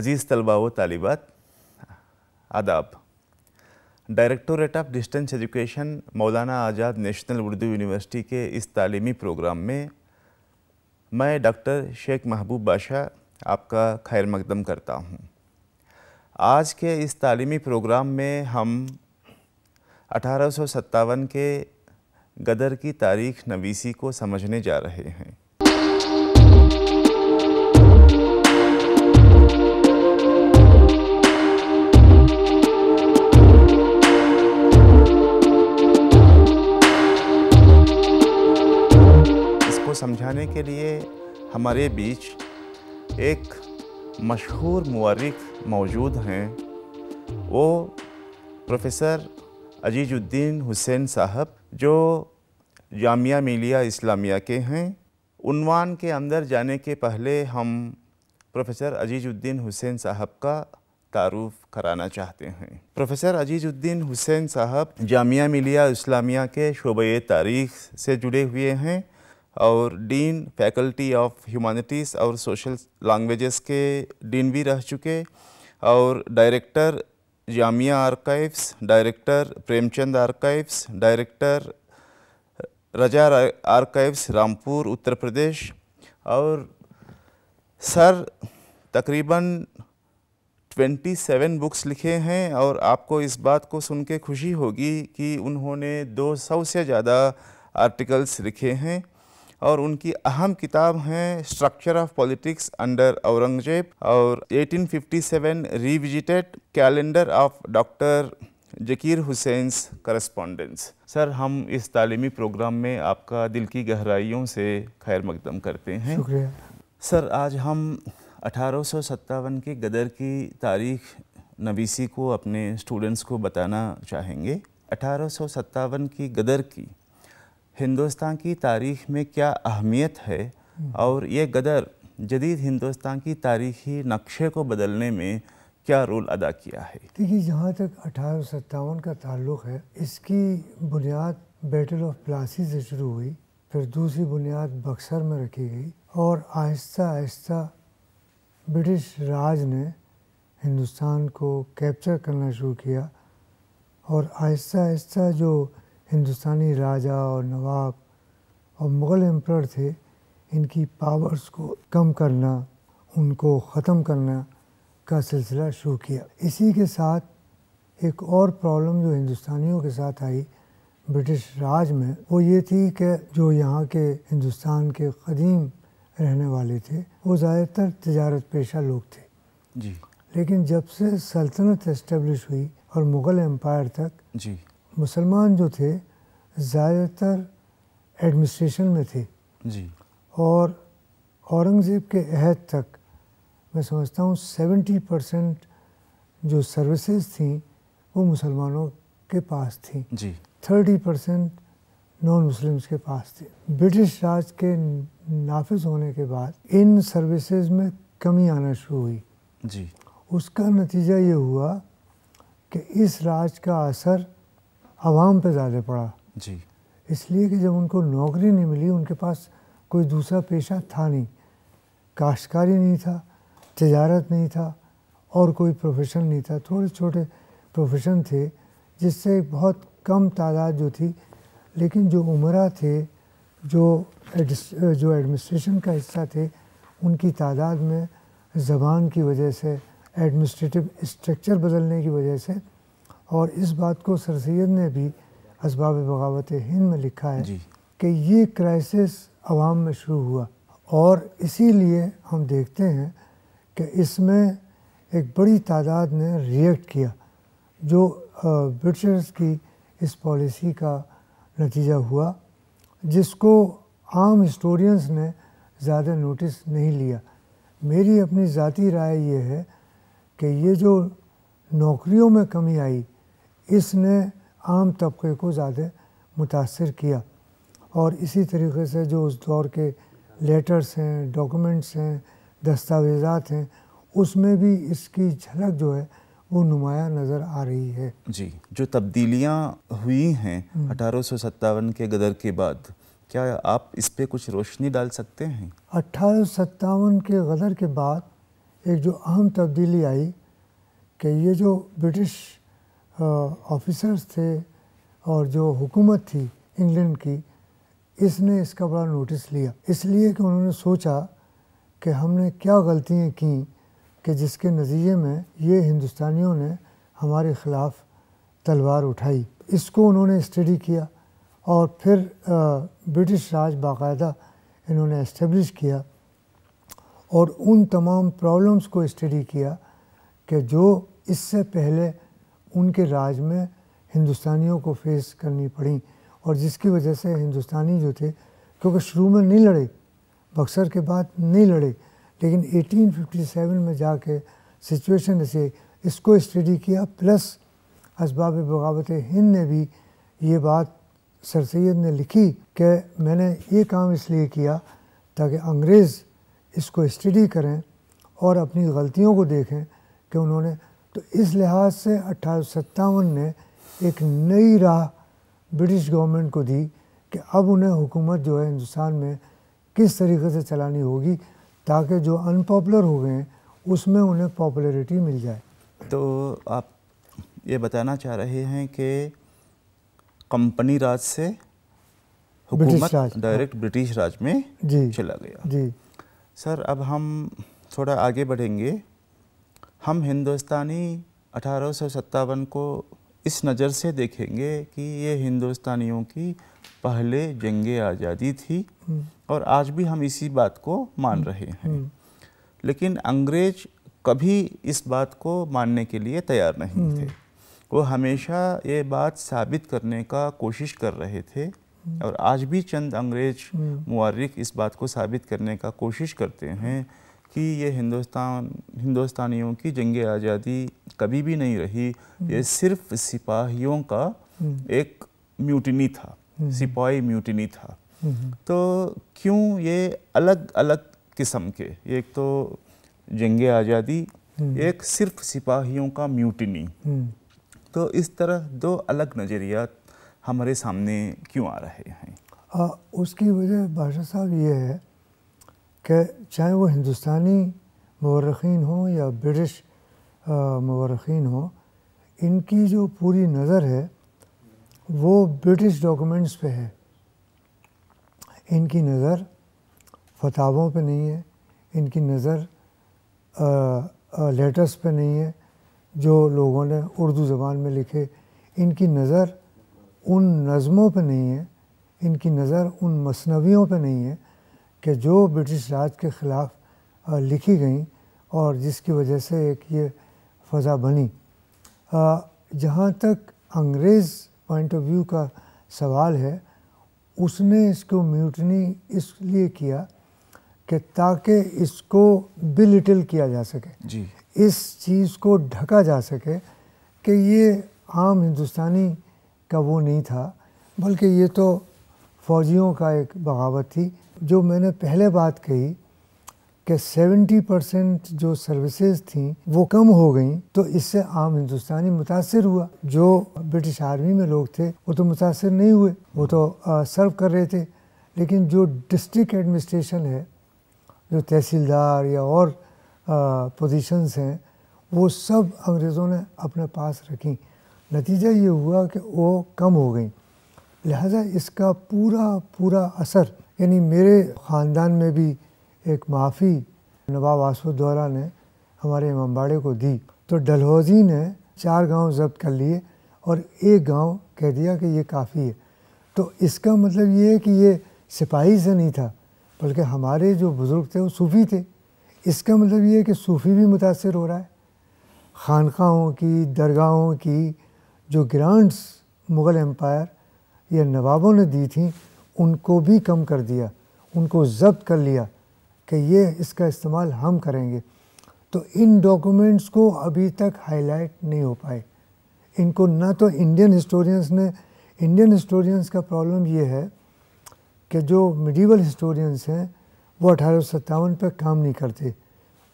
अजीज़ तलबा व तालिबात आदाब डायरेक्टोरेट ऑफ डिस्टेंस एजुकेशन मौलाना आज़ाद नेशनल उर्दू यूनिवर्सिटी के इस तालीमी प्रोग्राम में मैं डॉक्टर शेख महबूब बाशा आपका खैर मकदम करता हूँ आज के इस तालीमी प्रोग्राम में हम अठारह के गदर की तारीख नवीसी को समझने जा रहे हैं को समझाने के लिए हमारे बीच एक मशहूर मर्रख मौजूद हैं वो प्रोफेसर अजीजुद्दीन हुसैन साहब जो जामिया मिलिया इस्लामिया के हैं उनवान के अंदर जाने के पहले हम प्रोफेसर अजीजुद्दीन हुसैन साहब का तारुफ कराना चाहते हैं प्रोफेसर अजीजुद्दीन हुसैन साहब जामिया मिलिया इस्लामिया के शोबे तारीख से जुड़े हुए हैं और डीन फैकल्टी ऑफ ह्यूमैनिटीज़ और सोशल लैंग्वेजेस के डीन भी रह चुके और director Jamia archives director Premchand archives director Raza archives Rampur Uttar Pradesh और सर तकरीबन 27 बुक्स लिखे हैं और आपको इस बात को सुन के खुशी होगी कि उन्होंने 200 से ज़्यादा आर्टिकल्स लिखे हैं और उनकी अहम किताब हैं structure of politics under Aurangzeb और 1857 revisited calendar of doctor Zakir Hussain's correspondence sir हम इस तालीमी प्रोग्राम में आपका दिल की गहराइयों से खैर मकदम करते हैं शुक्रिया सर आज हम अठारह के गदर की तारीख नवीसी को अपने स्टूडेंट्स को बताना चाहेंगे अठारह की गदर की हिंदुस्तान की तारीख में क्या अहमियत है और ये गदर जदीद हिंदुस्तान की तारीखी नक्शे को बदलने में क्या रोल अदा किया है देखिए जहाँ तक अठारह का ताल्लुक है इसकी बुनियाद बैटल ऑफ प्लासी से शुरू हुई फिर दूसरी बुनियाद बक्सर में रखी गई और आहिस्ता आहिस्ता ब्रिटिश राज ने हिंदुस्तान को कैप्चर करना शुरू किया और आहिस्ता आहिस्ता जो हिंदुस्तानी राजा और नवाब और मुग़ल एम्प्रर थे इनकी पावर्स को कम करना उनको ख़त्म करना का सिलसिला शुरू किया इसी के साथ एक और प्रॉब्लम जो हिंदुस्तानियों के साथ आई ब्रिटिश राज में वो ये थी कि जो यहाँ के हिंदुस्तान के कदीम रहने वाले थे वो ज़्यादातर तजारत पेशा लोग थे जी लेकिन जब से सल्तनत इस्टेब्लिश हुई और मुग़ल एम्पायर तक जी मुसलमान जो थे ज़्यादातर एडमिनिस्ट्रेशन में थे जी और औरंगज़ेब के अहद तक मैं समझता हूँ सेवेंटी परसेंट जो सर्विसेज थी वो मुसलमानों के पास थी जी थर्टी परसेंट नॉन मुस्लिम्स के पास थी ब्रिटिश राज के नाफिज होने के बाद इन सर्विसेज में कमी आना शुरू हुई जी उसका नतीजा ये हुआ कि इस राज का असर आवाम पे ज़्यादा पड़ा जी इसलिए कि जब उनको नौकरी नहीं मिली उनके पास कोई दूसरा पेशा था नहीं काश्तकारी नहीं था तजारत नहीं था और कोई प्रोफेशन नहीं था थोड़े छोटे प्रोफेशन थे जिससे बहुत कम तादाद जो थी लेकिन जो उमरा थे जो जो एडमिनिस्ट्रेशन का हिस्सा थे उनकी तादाद में ज़बान की वजह से एडमिनिस्ट्रेटिव स्ट्रक्चर बदलने की वजह से और इस बात को सर सैद ने भी इसबाब बगावत हिंद में लिखा है कि ये क्राइसिस आवाम में शुरू हुआ और इसीलिए हम देखते हैं कि इसमें एक बड़ी तादाद ने रिएक्ट किया जो ब्रिटिशर्स की इस पॉलिसी का नतीजा हुआ जिसको आम हिस्टोरियंस ने ज़्यादा नोटिस नहीं लिया मेरी अपनी ज़ाती राय ये है कि ये जो नौकरियों में कमी आई इसने आम तबके को ज़्यादा मुतासर किया और इसी तरीके से जो उस दौर के लेटर्स हैं डॉक्यूमेंट्स हैं दस्तावेज़ात हैं उसमें भी इसकी झलक जो है वो नुमाया नज़र आ रही है जी जो तब्दीलियाँ हुई हैं हम्म। अठारह के गदर के बाद क्या आप इस पर कुछ रोशनी डाल सकते हैं अट्ठारह के गदर के बाद एक जो अहम तब्दीली आई कि ये जो ब्रिटिश ऑफिसर्स थे और जो हुकूमत थी इंग्लैंड की इसने इसका बड़ा नोटिस लिया इसलिए कि उन्होंने सोचा कि हमने क्या गलतियाँ की कि जिसके नतीजे में ये हिंदुस्तानियों ने हमारे ख़िलाफ़ तलवार उठाई इसको उन्होंने स्टडी किया और फिर ब्रिटिश राज बाकायदा इन्होंने इस्टेब्लिश किया और उन तमाम प्रॉब्लम्स को स्टडी किया कि जो इससे पहले उनके राज में हिंदुस्तानियों को फेस करनी पड़ी और जिसकी वजह से हिंदुस्तानी जो थे क्योंकि शुरू में नहीं लड़े बक्सर के बाद नहीं लड़े लेकिन 1857 में जाके सिचुएशन ऐसे इसको स्टडी किया प्लस इसबाब बगावत हिंद ने भी ये बात सर सैद ने लिखी कि मैंने ये काम इसलिए किया ताकि अंग्रेज़ इसको स्टडी करें और अपनी गलतियों को देखें कि उन्होंने तो इस लिहाज से अट्ठारह ने एक नई राह ब्रिटिश गवर्नमेंट को दी कि अब उन्हें हुकूमत जो है हिंदुस्तान में किस तरीके से चलानी होगी ताकि जो अनपॉपुलर हो गए उसमें उन्हें पॉपुलरिटी मिल जाए तो आप ये बताना चाह रहे हैं कि कंपनी राज से हुकूमत डायरेक्ट हाँ। ब्रिटिश राज में जी चला गया जी सर अब हम थोड़ा आगे बढ़ेंगे हम हिंदुस्तानी अठारह को इस नज़र से देखेंगे कि ये हिंदुस्तानियों की पहले जंग आज़ादी थी हम्म। और आज भी हम इसी बात को मान रहे हैं हम्म। लेकिन अंग्रेज कभी इस बात को मानने के लिए तैयार नहीं थे हम्म। वो हमेशा ये बात साबित करने का कोशिश कर रहे थे और आज भी चंद अंग्रेज मुर्रिक इस बात को साबित करने का कोशिश करते हैं कि ये हिंदुस्तान हिंदुस्तानियों की जंग आज़ादी कभी भी नहीं रही ये हम्म। सिर्फ सिपाहियों का हम्म। एक म्यूटिनी था हम्म। सिपाही म्यूटिनी था तो क्यों ये अलग अलग किस्म के एक तो जंग आज़ादी एक सिर्फ सिपाहियों का म्यूटिनी तो इस तरह दो अलग नज़रियात हमारे सामने क्यों आ रहे हैं आ, उसकी वजह बादशाह साहब ये है कि चाहे वो हिंदुस्तानी मौरखीन हों या ब्रिटिश मौरखीन हों इनकी जो पूरी नज़र है वो ब्रिटिश डॉक्यूमेंट्स पे है इनकी नज़र फतावों पे नहीं है इनकी नज़र लेटर्स पे नहीं है जो लोगों ने उर्दू ज़बान में लिखे इनकी नज़र उन नज़मों पे नहीं है इनकी नज़र उन मसनवियों पे नहीं है कि जो ब्रिटिश राज के ख़िलाफ़ लिखी गई और जिसकी वजह से एक ये फ़जा बनी जहाँ तक अंग्रेज़ पॉइंट ऑफ व्यू का सवाल है उसने इसको म्यूटनी इसलिए किया कि ताकि इसको बिलिटल किया जा सके जी इस चीज़ को ढका जा सके कि ये आम हिंदुस्तानी का वो नहीं था बल्कि ये तो फ़ौजियों का एक बगावत थी जो मैंने पहले बात कही कि 70 परसेंट जो सर्विसेज थी वो कम हो गई तो इससे आम हिंदुस्तानी मुतासर हुआ जो ब्रिटिश आर्मी में लोग थे वो तो मुतासर नहीं हुए वो तो सर्व कर रहे थे लेकिन जो डिस्ट्रिक्ट एडमिनिस्ट्रेशन है जो तहसीलदार या और पोजीशंस हैं वो सब अंग्रेज़ों ने अपने पास रखी नतीजा ये हुआ कि वो कम हो गई लिहाजा इसका पूरा पूरा असर यानी मेरे ख़ानदान में भी एक माफ़ी नवाब आसुद्दौला ने हमारे इमाम बाड़े को दी तो डलहौजी ने चार गांव जब्त कर लिए और एक गांव कह दिया कि ये काफ़ी है तो इसका मतलब ये है कि ये सिपाही से नहीं था बल्कि हमारे जो बुज़ुर्ग थे वो सूफ़ी थे इसका मतलब ये है कि सूफ़ी भी मुतासर हो रहा है खानकाहों की दरगाहों की जो ग्रांट्स मुग़ल एम्पायर या नवाबों ने दी थी उनको भी कम कर दिया उनको जब्त कर लिया कि ये इसका इस्तेमाल हम करेंगे तो इन डॉक्यूमेंट्स को अभी तक हाईलाइट नहीं हो पाए इनको ना तो इंडियन हिस्टोरियंस ने इंडियन हिस्टोरियंस का प्रॉब्लम ये है कि जो मिडिवल हिस्टोरियंस हैं वो अठारह सौ पर काम नहीं करते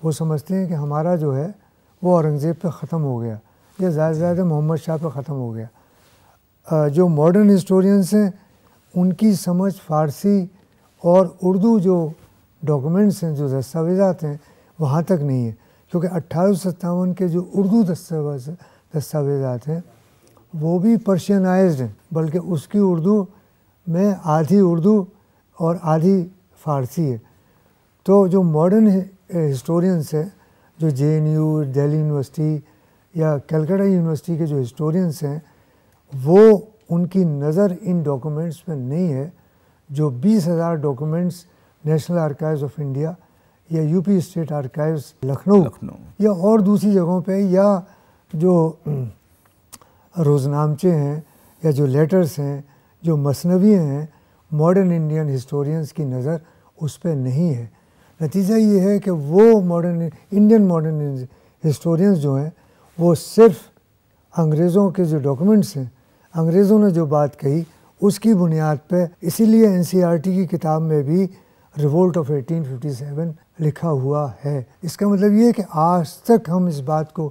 वो समझते हैं कि हमारा जो है वो औरंगज़ेब पे ख़त्म हो गया या ज़्यादा से ज़्यादा मोहम्मद शाह पे ख़त्म हो गया जो मॉडर्न हिस्टोरियंस हैं उनकी समझ फारसी और उर्दू जो डॉक्यूमेंट्स हैं जो दस्तावेजात हैं वहाँ तक नहीं है क्योंकि अट्ठारह के जो उर्दू दस्तावेज दस्तावेजात हैं वो भी पर्शियनाइज्ड हैं बल्कि उसकी उर्दू में आधी उर्दू और आधी फारसी है तो जो मॉडर्न हिस्टोरियंस हैं जो J N U Delhi university या कलकत्ता यूनिवर्सिटी के जो हिस्टोरियंस हैं वो उनकी नज़र इन डॉक्यूमेंट्स में नहीं है जो बीस हज़ार documents national archives of India या यूपी स्टेट आर्काइव्स लखनऊ या और दूसरी जगहों पे या जो हम्म, रोजनामचे हैं या जो लेटर्स हैं जो मसनवी हैं मॉडर्न इंडियन हिस्टोरियंस की नज़र उस पर नहीं है नतीजा ये है कि वो मॉडर्न इंडियन मॉडर्न हिस्टोरियंस जो हैं वो सिर्फ अंग्रेज़ों के जो डॉक्यूमेंट्स हैं अंग्रेज़ों ने जो बात कही उसकी बुनियाद पर इसीलिए एन e की किताब में भी रिवोल्ट ऑफ 1857 लिखा हुआ है इसका मतलब ये कि आज तक हम इस बात को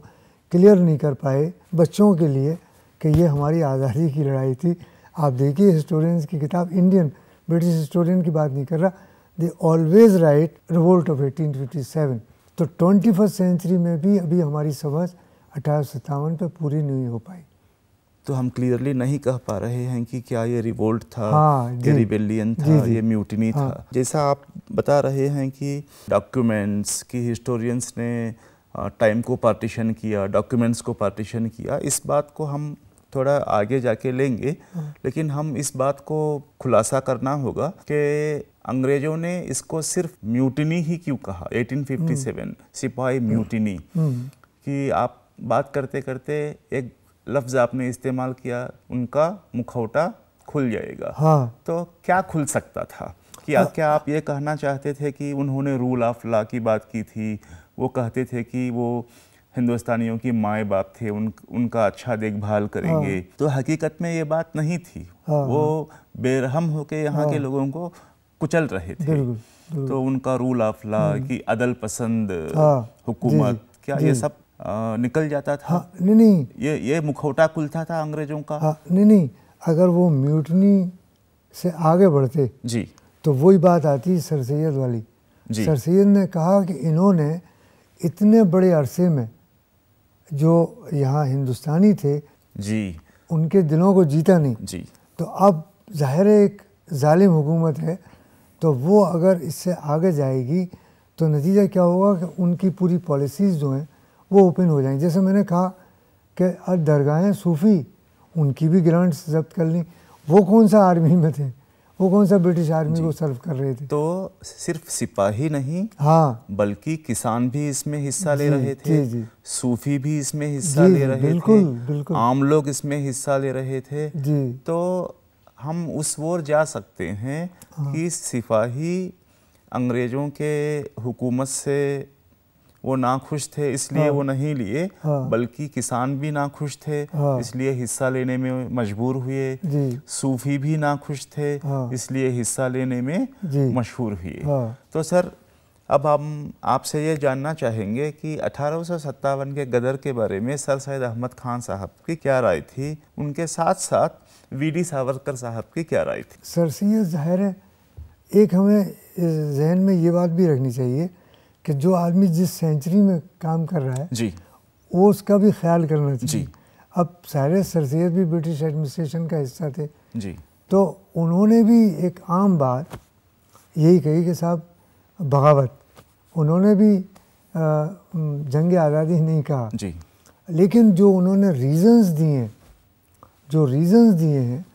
क्लियर नहीं कर पाए बच्चों के लिए कि ये हमारी आज़ादी की लड़ाई थी आप देखिए हिस्टोरियंस की किताब इंडियन ब्रिटिश हिस्टोरियन की बात नहीं कर रहा they always write revolt of 1857 तो ट्वेंटी फर्स्ट सेंचुरी में भी अभी हमारी समझ अठारह सत्तावन पर पूरी नहीं हो पाई तो हम क्लियरली नहीं कह पा रहे हैं कि क्या ये रिवोल्ट था हाँ, ये रिबेलियन था जी, जी, ये म्यूटनी हाँ. था जैसा आप बता रहे हैं कि डॉक्यूमेंट्स की हिस्टोरियंस ने टाइम को पार्टीशन किया डॉक्यूमेंट्स को पार्टीशन किया इस बात को हम थोड़ा आगे जाके लेंगे हाँ। लेकिन हम इस बात को खुलासा करना होगा कि अंग्रेजों ने इसको सिर्फ म्यूटिनी ही क्यों कहा 1857 हम्म। सिपाही म्यूटिनी हम्म। हम्म। कि आप बात करते करते एक लफ्ज़ आपने इस्तेमाल किया उनका मुखौटा खुल जाएगा हाँ तो क्या खुल सकता था कि हाँ। क्या आप ये कहना चाहते थे कि उन्होंने रूल ऑफ लॉ की बात की थी वो कहते थे कि वो हिंदुस्तानियों की माए बाप थे उन उनका अच्छा देखभाल करेंगे हाँ। तो हकीकत में ये बात नहीं थी हाँ। वो बेरहम होके यहाँ हाँ। के लोगों को कुचल रहे थे दिल्कुल, दिल्कुल। तो उनका रूल ऑफ लॉ की अदल पसंद हाँ। हुकूमत क्या ये सब निकल जाता था हाँ, नहीं नहीं ये ये मुखौटा खुलता था अंग्रेजों का हाँ, नहीं नहीं अगर वो म्यूटनी से आगे बढ़ते जी तो वही बात आती सर सैद वाली जी सर सैद ने कहा कि इन्होंने इतने बड़े अरसे में जो यहाँ हिंदुस्तानी थे जी उनके दिलों को जीता नहीं जी तो अब ज़ाहिर एक ालिम हुकूमत है तो वो अगर इससे आगे जाएगी तो नतीजा क्या होगा कि उनकी पूरी पॉलिसीज़ जो हैं वो ओपन हो जाएंगे जैसे मैंने कहा कि अब दरगाहें सूफ़ी उनकी भी ग्रांट्स जब्त कर ली वो कौन सा आर्मी में थे वो कौन सा ब्रिटिश आर्मी को सर्व कर रहे थे तो सिर्फ सिपाही नहीं हाँ बल्कि किसान भी इसमें हिस्सा ले रहे थे जी, जी। सूफी भी इसमें हिस्सा ले रहे बिल्कुल, थे बिल्कुल। आम लोग इसमें हिस्सा ले रहे थे जी। तो हम उस ओर जा सकते हैं हाँ। कि सिपाही अंग्रेज़ों के हुकूमत से वो ना खुश थे इसलिए हाँ। वो नहीं लिए हाँ। बल्कि किसान भी ना खुश थे हाँ। इसलिए हिस्सा लेने में मजबूर हुए सूफी भी ना खुश थे हाँ। इसलिए हिस्सा लेने में मशहूर हुए हाँ। तो सर अब हम आपसे ये जानना चाहेंगे कि अठारह के गदर के बारे में सर सैद अहमद खान साहब की क्या राय थी उनके साथ साथ वी डी सावरकर साहब की क्या राय थी सर सैद जाहिर है एक हमें जहन में ये बात भी रखनी चाहिए कि जो आदमी जिस सेंचुरी में काम कर रहा है जी वो उसका भी ख्याल करना चाहिए जी अब सारे सरसैद भी ब्रिटिश एडमिनिस्ट्रेशन का हिस्सा थे जी तो उन्होंने भी एक आम बात यही कही कि साहब बगावत उन्होंने भी जंग आज़ादी नहीं कहा जी लेकिन जो उन्होंने रीज़न्स दिए जो रीजंस दिए हैं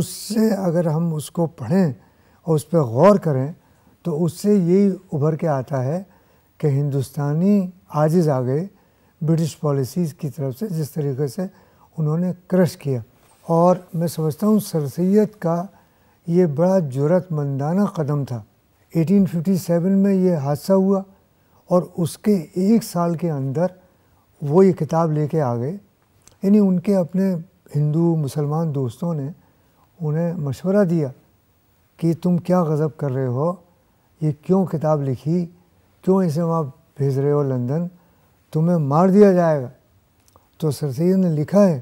उससे अगर हम उसको पढ़ें और उस पर गौर करें तो उससे यही उभर के आता है कि हिंदुस्तानी आजिज़ आ गए ब्रिटिश पॉलिसीज़ की तरफ से जिस तरीके से उन्होंने क्रश किया और मैं समझता हूँ सर सैद का ये बड़ा जरूरतमंदाना कदम था 1857 में ये हादसा हुआ और उसके एक साल के अंदर वो ये किताब लेके आ गए यानी उनके अपने हिंदू मुसलमान दोस्तों ने उन्हें मशवरा दिया कि तुम क्या गज़ब कर रहे हो ये क्यों किताब लिखी क्यों इसे वहाँ भेज रहे हो लंदन तुम्हें मार दिया जाएगा तो सर सैद ने लिखा है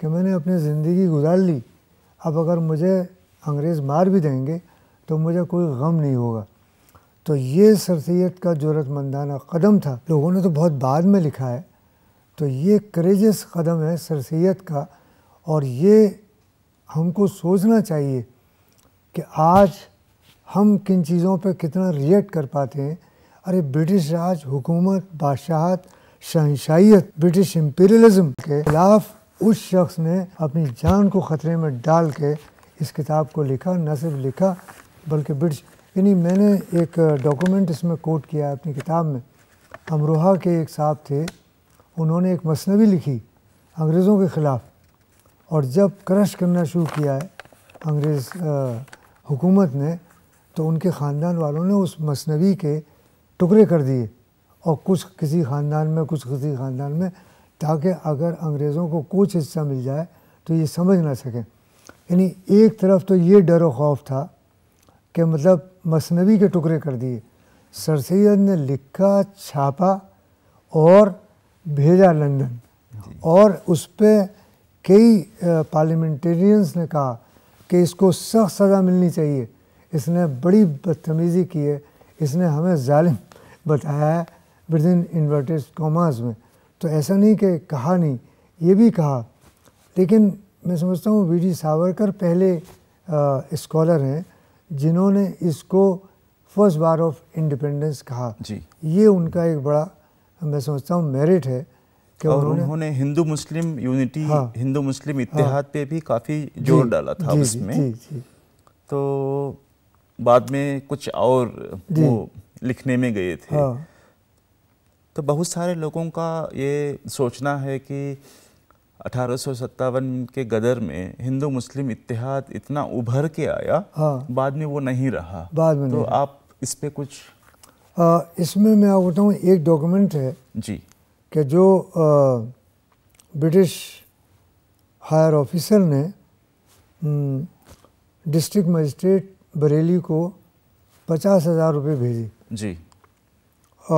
कि मैंने अपनी ज़िंदगी गुजार ली अब अगर मुझे अंग्रेज़ मार भी देंगे तो मुझे कोई गम नहीं होगा तो ये सर सैद का ज़रूरतमंदाना कदम था लोगों ने तो बहुत बाद में लिखा है तो ये करेजस कदम है सर सैद का और ये हमको सोचना चाहिए कि आज हम किन चीज़ों पे कितना रिएक्ट कर पाते हैं अरे ब्रिटिश राज हुकूमत बादशाहत शहनशाहियत ब्रिटिश इम्पीरियलिज्म के खिलाफ उस शख्स ने अपनी जान को ख़तरे में डाल के इस किताब को लिखा न सिर्फ लिखा बल्कि ब्रिटिश यानी मैंने एक डॉक्यूमेंट इसमें कोट किया अपनी किताब में अमरोहा के एक साहब थे उन्होंने एक मसनवी लिखी अंग्रेज़ों के ख़िलाफ़ और जब क्रश करना शुरू किया है अंग्रेज़ हुकूमत ने तो उनके ख़ानदान वालों ने उस मसनवी के टुकड़े कर दिए और कुछ किसी ख़ानदान में कुछ किसी ख़ानदान में ताकि अगर अंग्रेज़ों को कुछ हिस्सा मिल जाए तो ये समझ ना सकें यानी एक तरफ तो ये डर व खौफ था कि मतलब मसनवी के टुकड़े कर दिए सर सैद ने लिखा छापा और भेजा लंदन और उस पर कई पार्लियामेंटेरियंस ने कहा कि इसको सख्त सज़ा मिलनी चाहिए इसने बड़ी बदतमीज़ी की है इसने हमें जालिम बताया है विद इन इन्वर्टेड कॉमर्स में तो ऐसा नहीं कि कहा नहीं ये भी कहा लेकिन मैं समझता हूँ वी डी सावरकर पहले स्कॉलर हैं जिन्होंने इसको फर्स्ट बार ऑफ इंडिपेंडेंस कहा जी ये उनका एक बड़ा मैं समझता हूँ मेरिट है कि और उन्होंने, उन्होंने हिंदू मुस्लिम यूनिटी हाँ, हिंदू मुस्लिम इतिहाद हाँ, पे भी काफ़ी जोर डाला था जी, उसमें जी, जी, जी, तो बाद में कुछ और वो लिखने में गए थे हाँ। तो बहुत सारे लोगों का ये सोचना है कि अठारह के गदर में हिंदू मुस्लिम इतिहाद इतना उभर के आया हाँ। बाद में वो नहीं रहा बाद में तो आप इस पर कुछ आ, इसमें मैं आपको बताऊँ एक डॉक्यूमेंट है जी कि जो ब्रिटिश हायर ऑफिसर ने हम्म, डिस्ट्रिक्ट मजिस्ट्रेट बरेली को पचास हज़ार रुपये भेजी जी आ,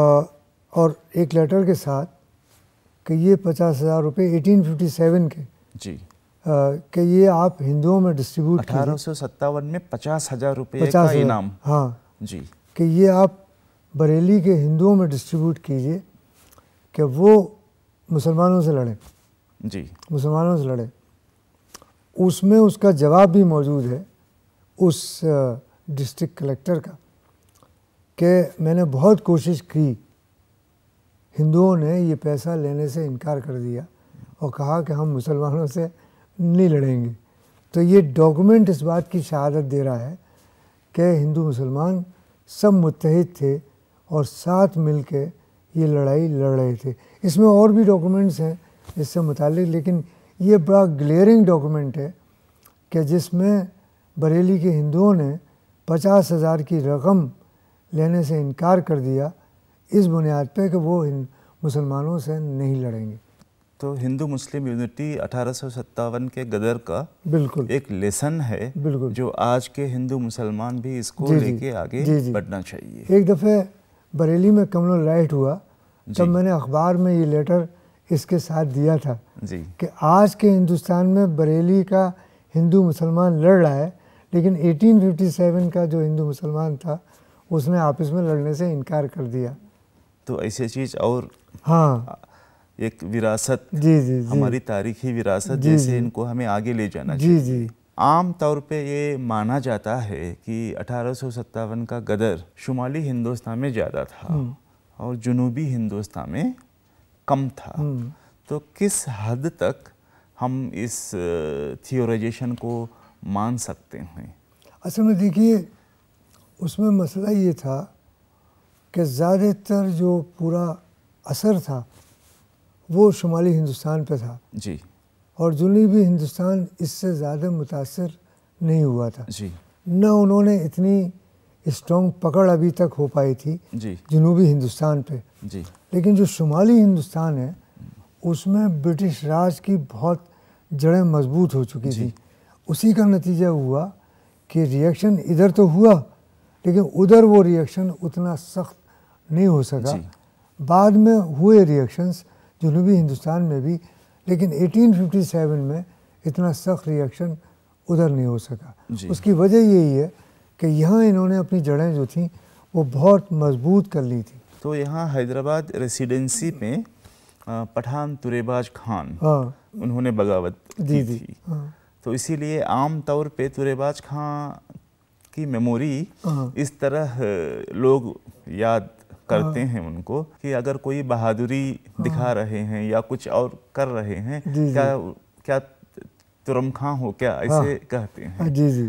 और एक लेटर के साथ कि ये पचास हज़ार रुपये एटीन फिफ्टी सेवन के जी कि ये आप हिंदुओं में डिस्ट्रीब्यूट अठारह सौ सत्तावन में पचास हज़ार रुपये पचास इनाम हाँ जी कि ये आप बरेली के हिंदुओं में डिस्ट्रीब्यूट कीजिए कि वो मुसलमानों से लड़ें जी मुसलमानों से लड़ें उसमें उसका जवाब भी मौजूद है उस डिस्ट्रिक्ट कलेक्टर का कि मैंने बहुत कोशिश की हिंदुओं ने ये पैसा लेने से इनकार कर दिया और कहा कि हम मुसलमानों से नहीं लड़ेंगे तो ये डॉक्यूमेंट इस बात की शहादत दे रहा है कि हिंदू मुसलमान सब मुतहद थे और साथ मिल के ये लड़ाई लड़ रहे थे इसमें और भी डॉक्यूमेंट्स हैं इससे मुतल लेकिन ये बड़ा ग्लेयरिंग डॉक्यूमेंट है कि जिसमें बरेली के हिंदुओं ने पचास हज़ार की रकम लेने से इनकार कर दिया इस बुनियाद पे कि वो मुसलमानों से नहीं लड़ेंगे तो हिंदू मुस्लिम यूनिटी अठारह के गदर का बिल्कुल एक लेसन है बिल्कुल जो आज के हिंदू मुसलमान भी इसको लेके आगे जी जी। बढ़ना चाहिए एक दफ़े बरेली में कमल राइट हुआ जब मैंने अखबार में ये लेटर इसके साथ दिया था जी कि आज के हिंदुस्तान में बरेली का हिंदू मुसलमान लड़ रहा है लेकिन 1857 का जो हिंदू मुसलमान था उसने आपस में लड़ने से इनकार कर दिया तो ऐसे चीज़ और हाँ एक विरासत जी जी, जी हमारी तारीखी विरासत जी, जैसे जी, इनको हमें आगे ले जाना जी जी आम तौर पे ये माना जाता है कि अठारह का गदर शुमाली हिंदुस्तान में ज़्यादा था हम्म। और जुनूबी हिंदुस्तान में कम था हम्म। तो किस हद तक हम इस थियोराइजेशन को मान सकते हैं असल अच्छा, में देखिए उसमें मसला ये था कि ज़्यादातर जो पूरा असर था वो शुमाली हिंदुस्तान पे था जी और जुनूबी हिंदुस्तान इससे ज़्यादा मुतासर नहीं हुआ था जी न उन्होंने इतनी स्ट्रॉन्ग पकड़ अभी तक हो पाई थी जुनूबी हिंदुस्तान पे जी लेकिन जो शुमाली हिंदुस्तान है उसमें ब्रिटिश राज की बहुत जड़ें मजबूत हो चुकी थी उसी का नतीजा हुआ कि रिएक्शन इधर तो हुआ लेकिन उधर वो रिएक्शन उतना सख्त नहीं हो सका बाद में हुए रिएक्शंस जुनूबी हिंदुस्तान में भी लेकिन 1857 में इतना सख्त रिएक्शन उधर नहीं हो सका उसकी वजह यही है कि यहाँ इन्होंने अपनी जड़ें जो थीं वो बहुत मजबूत कर ली थी तो यहाँ हैदराबाद रेसिडेंसी में पठान तुरेबाज खान हाँ। उन्होंने बगावत जी थी, थी। हाँ। तो इसीलिए आम तौर पे तुरेबाज खां की मेमोरी हाँ। इस तरह लोग याद करते हाँ। हैं उनको कि अगर कोई बहादुरी हाँ। दिखा रहे हैं या कुछ और कर रहे हैं क्या क्या तुरम खां हो क्या ऐसे कहते हैं जी जी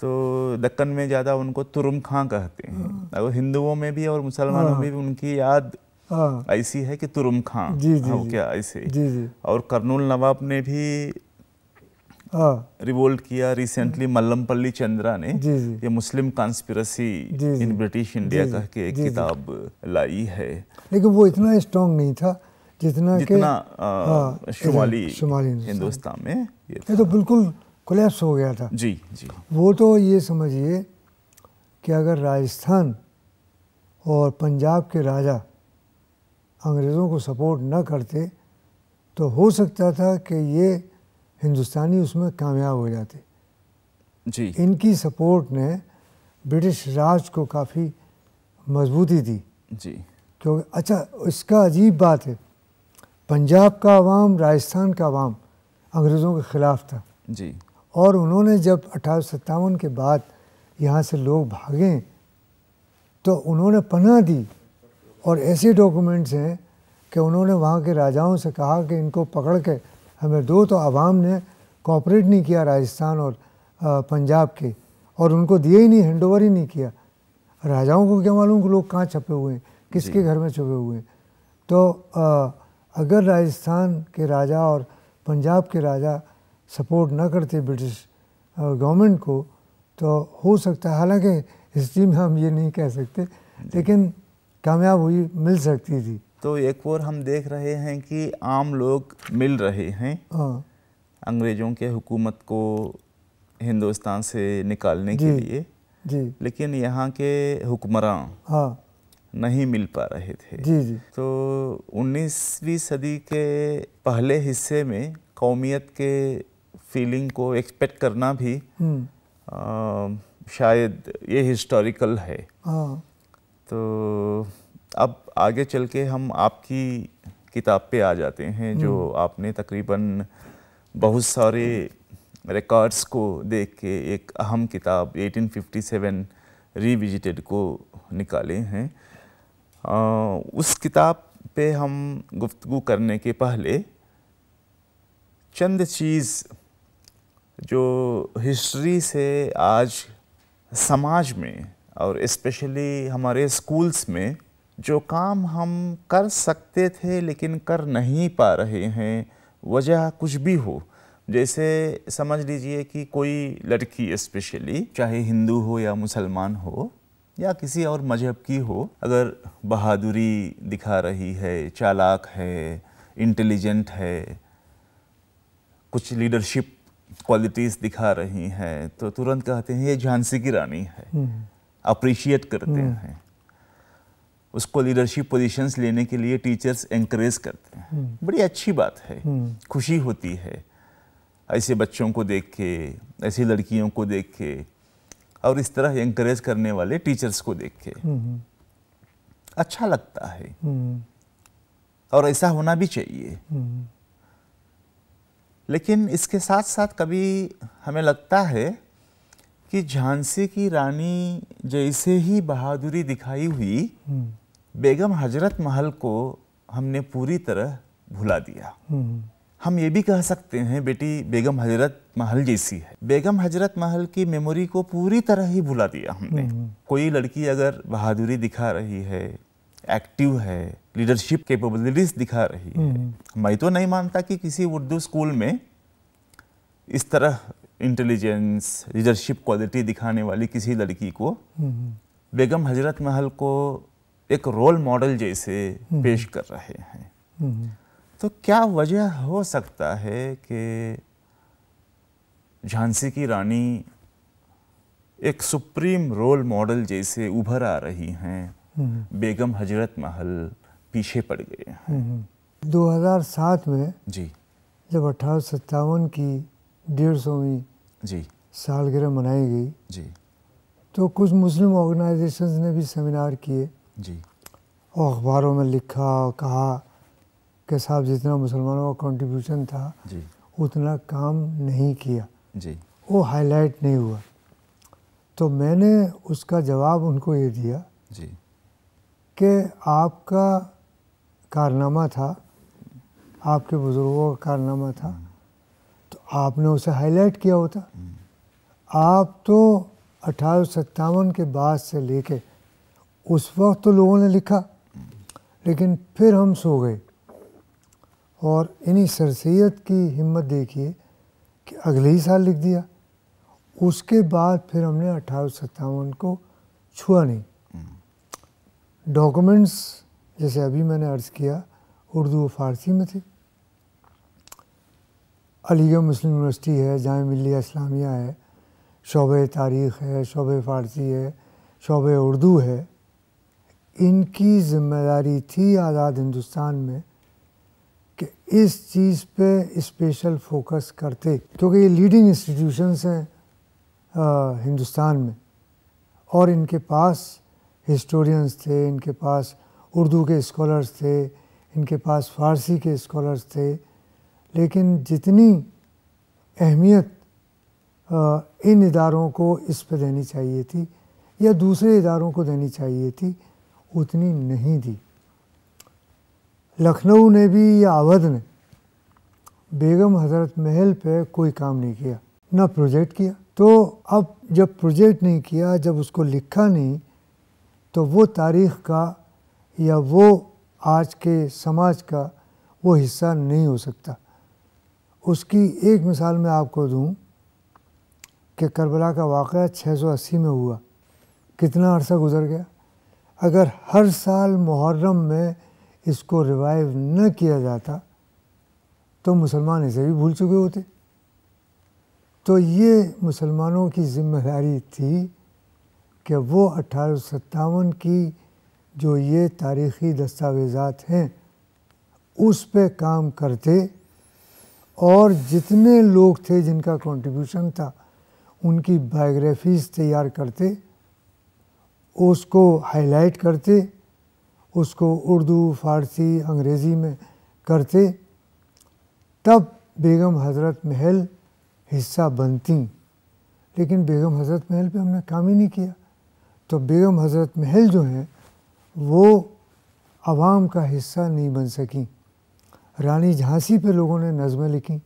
तो दक्कन में ज़्यादा उनको तुरम खां कहते हैं और हिंदुओं में भी और मुसलमानों में भी उनकी याद ऐसी है कि तुरम खां हो क्या ऐसे और कर्नूल नवाब ने भी रिवोल्ट हाँ। किया रिसेंटली मल्लमपल्ली चंद्रा ने जी जी। ये Muslim conspiracy in British India का के एक किताब लाई है लेकिन वो इतना स्ट्रॉन्ग नहीं था जितना जितना हाँ, शुमाली शुमाली हिंदुस्तान में ये, ये तो बिल्कुल कोलेप्स हो गया था जी जी वो तो ये समझिए कि अगर राजस्थान और पंजाब के राजा अंग्रेज़ों को सपोर्ट न करते तो हो सकता था कि ये हिंदुस्तानी उसमें कामयाब हो जाते जी इनकी सपोर्ट ने ब्रिटिश राज को काफ़ी मजबूती दी जी क्योंकि अच्छा इसका अजीब बात है पंजाब का आवाम राजस्थान का आवाम अंग्रेज़ों के ख़िलाफ़ था जी और उन्होंने जब अठारह के बाद यहाँ से लोग भागे तो उन्होंने पना दी और ऐसे डॉक्यूमेंट्स हैं कि उन्होंने वहाँ के राजाओं से कहा कि इनको पकड़ के हमें दो तो आवाम ने कॉपरेट नहीं किया राजस्थान और पंजाब के और उनको दिए ही नहीं हैंड ही नहीं किया राजाओं को क्या मालूम कि लोग कहाँ छपे हुए हैं किसके घर में छुपे हुए हैं तो आ, अगर राजस्थान के राजा और पंजाब के राजा सपोर्ट ना करते ब्रिटिश गवर्नमेंट को तो हो सकता है हालांकि हिस्ट्री में हम ये नहीं कह सकते लेकिन कामयाब हुई मिल सकती थी तो एक और हम देख रहे हैं कि आम लोग मिल रहे हैं हाँ। अंग्रेज़ों के हुकूमत को हिंदुस्तान से निकालने के लिए जी लेकिन यहाँ के हुक्मरान हाँ नहीं मिल पा रहे थे जी जी तो 19वीं सदी के पहले हिस्से में कौमियत के फीलिंग को एक्सपेक्ट करना भी आ, हम्म। शायद ये हिस्टोरिकल है हाँ। तो अब आगे चल के हम आपकी किताब पे आ जाते हैं जो हम्म। आपने तकरीबन बहुत सारे रिकॉर्ड्स को देख के एक अहम किताब 1857 रिविजिटेड को निकाले हैं आ, उस किताब पे हम गुफ्तु करने के पहले चंद चीज़ जो हिस्ट्री से आज समाज में और इस्पेशली हमारे स्कूल्स में जो काम हम कर सकते थे लेकिन कर नहीं पा रहे हैं वजह कुछ भी हो जैसे समझ लीजिए कि कोई लड़की स्पेशली चाहे हिंदू हो या मुसलमान हो या किसी और मजहब की हो अगर बहादुरी दिखा रही है चालाक है इंटेलिजेंट है कुछ लीडरशिप क्वालिटीज़ दिखा रही हैं तो तुरंत कहते हैं ये झांसी की रानी है अप्रिशिएट हम्म। करते हम्म। हैं उसको लीडरशिप पोजीशंस लेने के लिए टीचर्स इंकरेज करते हैं हम्म। बड़ी अच्छी बात है हम्म। खुशी होती है ऐसे बच्चों को देख के ऐसी लड़कियों को देख के और इस तरह इंकरेज करने वाले टीचर्स को देख के हम्म, अच्छा लगता है और ऐसा होना भी चाहिए लेकिन इसके साथ साथ कभी हमें लगता है कि झांसी की रानी जैसे ही बहादुरी दिखाई हुई बेगम हजरत महल को हमने पूरी तरह भुला दिया हम ये भी कह सकते हैं बेटी बेगम हजरत महल जैसी है बेगम हजरत महल की मेमोरी को पूरी तरह ही भुला दिया हमने कोई लड़की अगर बहादुरी दिखा रही है एक्टिव है लीडरशिप कैपेबिलिटीज दिखा रही है मैं तो नहीं मानता कि किसी उर्दू स्कूल में इस तरह इंटेलिजेंस लीडरशिप क्वालिटी दिखाने वाली किसी लड़की को बेगम हजरत महल को एक रोल मॉडल जैसे हम्म। पेश कर रहे हैं हम्म। तो क्या वजह हो सकता है कि झांसी की रानी एक सुप्रीम रोल मॉडल जैसे उभर आ रही हैं हम्म। बेगम हजरत महल पीछे पड़ गए हैं 2007 में जी जब अठारह की डेढ़ सौवीं जी सालगिरह मनाई गई जी तो कुछ मुस्लिम ऑर्गेनाइजेशंस ने भी सेमिनार किए जी और अखबारों में लिखा और कहा कि साहब जितना मुसलमानों का कंट्रीब्यूशन था जी उतना काम नहीं किया जी वो हाईलाइट नहीं हुआ तो मैंने उसका जवाब उनको ये दिया जी कि आपका कारनामा था आपके बुज़ुर्गों का कारनामा था हम्म। तो आपने उसे हाईलाइट किया होता हम्म। आप तो अठारह के बाद से लेके उस वक्त तो लोगों ने लिखा लेकिन फिर हम सो गए और इन्हीं सर सैद की हिम्मत देखिए कि अगले ही साल लिख दिया उसके बाद फिर हमने अठारह को छुआ नहीं डॉक्यूमेंट्स जैसे अभी मैंने अर्ज़ किया उर्दू और फारसी में थे अलीगढ़ मुस्लिम यूनिवर्सिटी है जाम मिल्ली इस्लामिया है शोब तारीख़ है शोब फ़ारसी है शोब उर्दू है इनकी जिम्मेदारी थी आज़ाद हिंदुस्तान में कि इस चीज़ पे स्पेशल फोकस करते क्योंकि ये लीडिंग इंस्टीट्यूशंस हैं हिंदुस्तान में और इनके पास हिस्टोरियंस थे इनके पास उर्दू के स्कॉलर्स थे इनके पास फ़ारसी के स्कॉलर्स थे लेकिन जितनी अहमियत इन इदारों को इस पर देनी चाहिए थी या दूसरे इदारों को देनी चाहिए थी उतनी नहीं दी लखनऊ ने भी या अवध ने बेगम हजरत महल पे कोई काम नहीं किया ना प्रोजेक्ट किया तो अब जब प्रोजेक्ट नहीं किया जब उसको लिखा नहीं तो वो तारीख़ का या वो आज के समाज का वो हिस्सा नहीं हो सकता उसकी एक मिसाल मैं आपको दूं कि करबला का वाक़ 680 में हुआ कितना अरसा गुज़र गया अगर हर साल मुहर्रम में इसको रिवाइव न किया जाता तो मुसलमान इसे भी भूल चुके होते तो ये मुसलमानों की जिम्मेदारी थी कि वो अट्ठारह की जो ये तारीख़ी दस्तावेज़ात हैं उस पर काम करते और जितने लोग थे जिनका कंट्रीब्यूशन था उनकी बायोग्राफीज़ तैयार करते उसको हाईलाइट करते उसको उर्दू फारसी अंग्रेज़ी में करते तब बेगम हज़रत महल हिस्सा बनती लेकिन बेगम हज़रत महल पे हमने काम ही नहीं किया तो बेगम हज़रत महल जो हैं वो आवाम का हिस्सा नहीं बन सकी रानी झांसी पे लोगों ने नज़में लिखी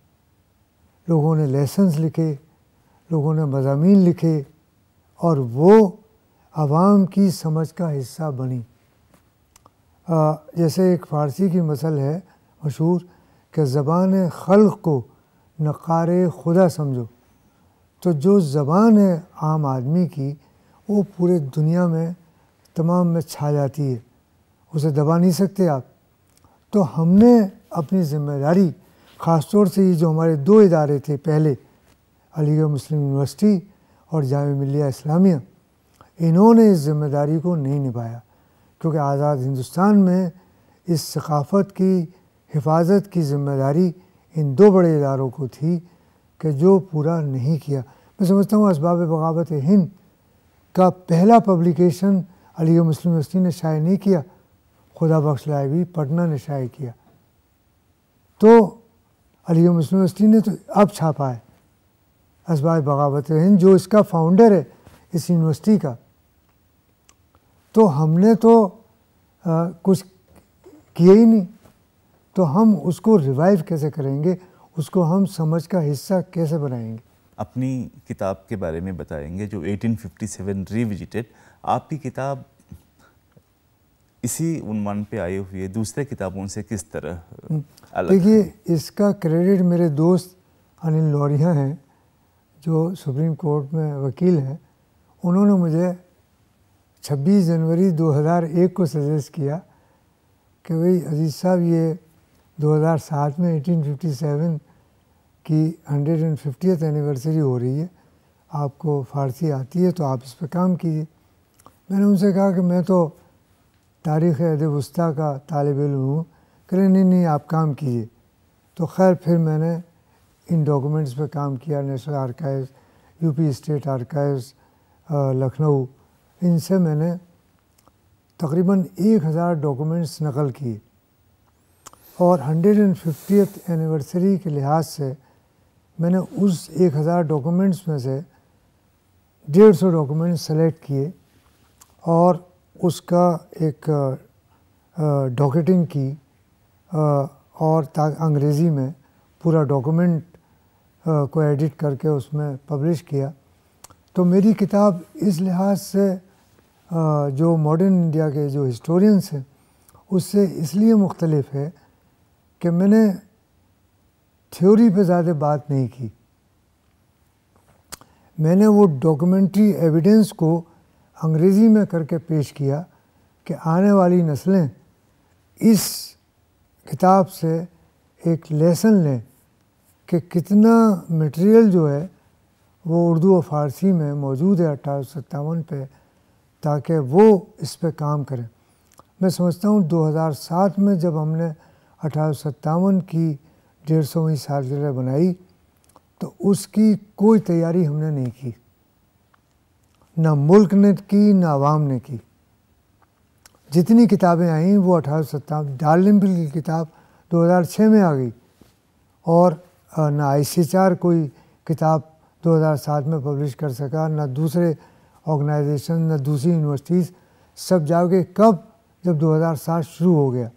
लोगों ने लेसन्स लिखे लोगों ने मजामी लिखे और वो आवाम की समझ का हिस्सा बनी आ, जैसे एक फ़ारसी की मसल है मशहूर कि ज़बान खल को नकार खुदा समझो तो जो ज़बान है आम आदमी की वो पूरे दुनिया में तमाम में छा जाती है उसे दबा नहीं सकते आप तो हमने अपनी ज़िम्मेदारी ख़ास तौर से ये जो हमारे दो इदारे थे पहले अलीगढ़ मुस्लिम यूनिवर्सिटी और जाम मिलिया इस्लामिया इन्होंने इस जिम्मेदारी को नहीं निभाया क्योंकि आज़ाद हिंदुस्तान में इस सकाफ़त की हिफाजत की जिम्मेदारी इन दो बड़े इदारों को थी कि जो पूरा नहीं किया मैं समझता हूँ इसबाब बगावत हिंद का पहला पब्लिकेशन अली मुस्लिम यूनिवर्सिटी ने शाये नहीं किया खुदा बख्श लाइवी पटना ने शाये किया तो अली मुस्लिम यूनिवर्सिटी ने तो अब छापा है इसबाब बगावत हिंद जो इसका फाउंडर है इस यूनिवर्सिटी का तो हमने तो आ, कुछ किए ही नहीं तो हम उसको रिवाइव कैसे करेंगे उसको हम समझ का हिस्सा कैसे बनाएंगे अपनी किताब के बारे में बताएंगे जो 1857 रिविजिटेड आपकी किताब इसी उन्मान पे आए हुए दूसरे किताबों से किस तरह हम्म। देखिए इसका क्रेडिट मेरे दोस्त अनिल लौरिया हैं जो सुप्रीम कोर्ट में वकील हैं उन्होंने मुझे 26 जनवरी 2001 को सजेस्ट किया कि भाई अजीज साहब ये 2007 में 1857 की हंड्रेड एंड फिफ्टियथ एनिवर्सरी हो रही है आपको फ़ारसी आती है तो आप इस पर काम कीजिए मैंने उनसे कहा कि मैं तो तारीख़ अदब वस्ती का तालब इम हूँ करें नहीं नहीं आप काम कीजिए तो खैर फिर मैंने इन डॉक्यूमेंट्स पर काम किया national archives UP state archives Lucknow इनसे मैंने तकरीबन एक हज़ार डॉक्यूमेंट्स नकल किए और हंड्रेड एंड फिफ्टीथ एनिवर्सरी के लिहाज से मैंने उस एक हज़ार डॉक्यूमेंट्स में से डेढ़ सौ डॉक्यूमेंट्स सेलेक्ट किए और उसका एक डॉकेटिंग की और अंग्रेज़ी में पूरा डॉक्यूमेंट को एडिट करके उसमें पब्लिश किया तो मेरी किताब इस लिहाज से जो मॉडर्न इंडिया के जो हिस्टोरियंस हैं उससे इसलिए मुख्तलफ़ है कि मैंने थ्योरी पे ज़्यादा बात नहीं की मैंने वो डॉक्यूमेंट्री एविडेंस को अंग्रेज़ी में करके पेश किया कि आने वाली नस्लें इस किताब से एक लेसन लें कि कितना मटेरियल जो है वो उर्दू और फ़ारसी में मौजूद है अट्ठारह सौ सत्तावन पे ताकि वो इस पर काम करें मैं समझता हूँ 2007 में जब हमने अठारह की डेढ़ सौवीं सालगिरह बनाई तो उसकी कोई तैयारी हमने नहीं की ना मुल्क ने की ना आवाम ने की जितनी किताबें आईं वो अठारह सत्तावन डालिम्बिल की किताब 2006 में आ गई और ना आई कोई किताब 2007 में पब्लिश कर सका ना दूसरे ऑर्गेनाइजेशन या दूसरी यूनिवर्सिटीज़ सब जाओगे कब जब 2007 शुरू हो गया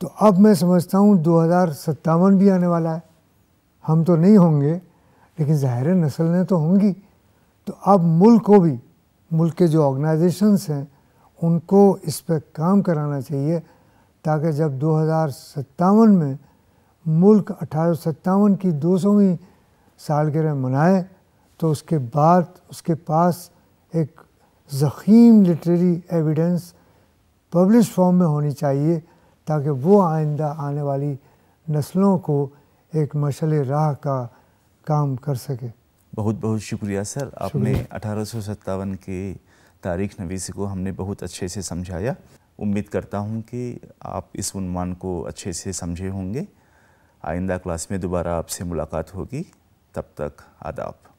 तो अब मैं समझता हूँ दो भी आने वाला है हम तो नहीं होंगे लेकिन ज़ाहिर ने तो होंगी तो अब मुल्क को भी मुल्क के जो ऑर्गेनाइजेशंस हैं उनको इस पर काम कराना चाहिए ताकि जब दो में मुल्क अठारह की दो सालगिरह मनाएं तो उसके बाद उसके पास एक ज़ख़ीम लिटरेरी एविडेंस पब्लिश फॉर्म में होनी चाहिए ताकि वो आइंदा आने वाली नस्लों को एक मशल राह का काम कर सके बहुत बहुत शुक्रिया सर आपने अठारह के तारीख नवीसी को हमने बहुत अच्छे से समझाया उम्मीद करता हूं कि आप इस उन्मान को अच्छे से समझे होंगे आइंदा क्लास में दोबारा आपसे मुलाकात होगी तब तक आदाब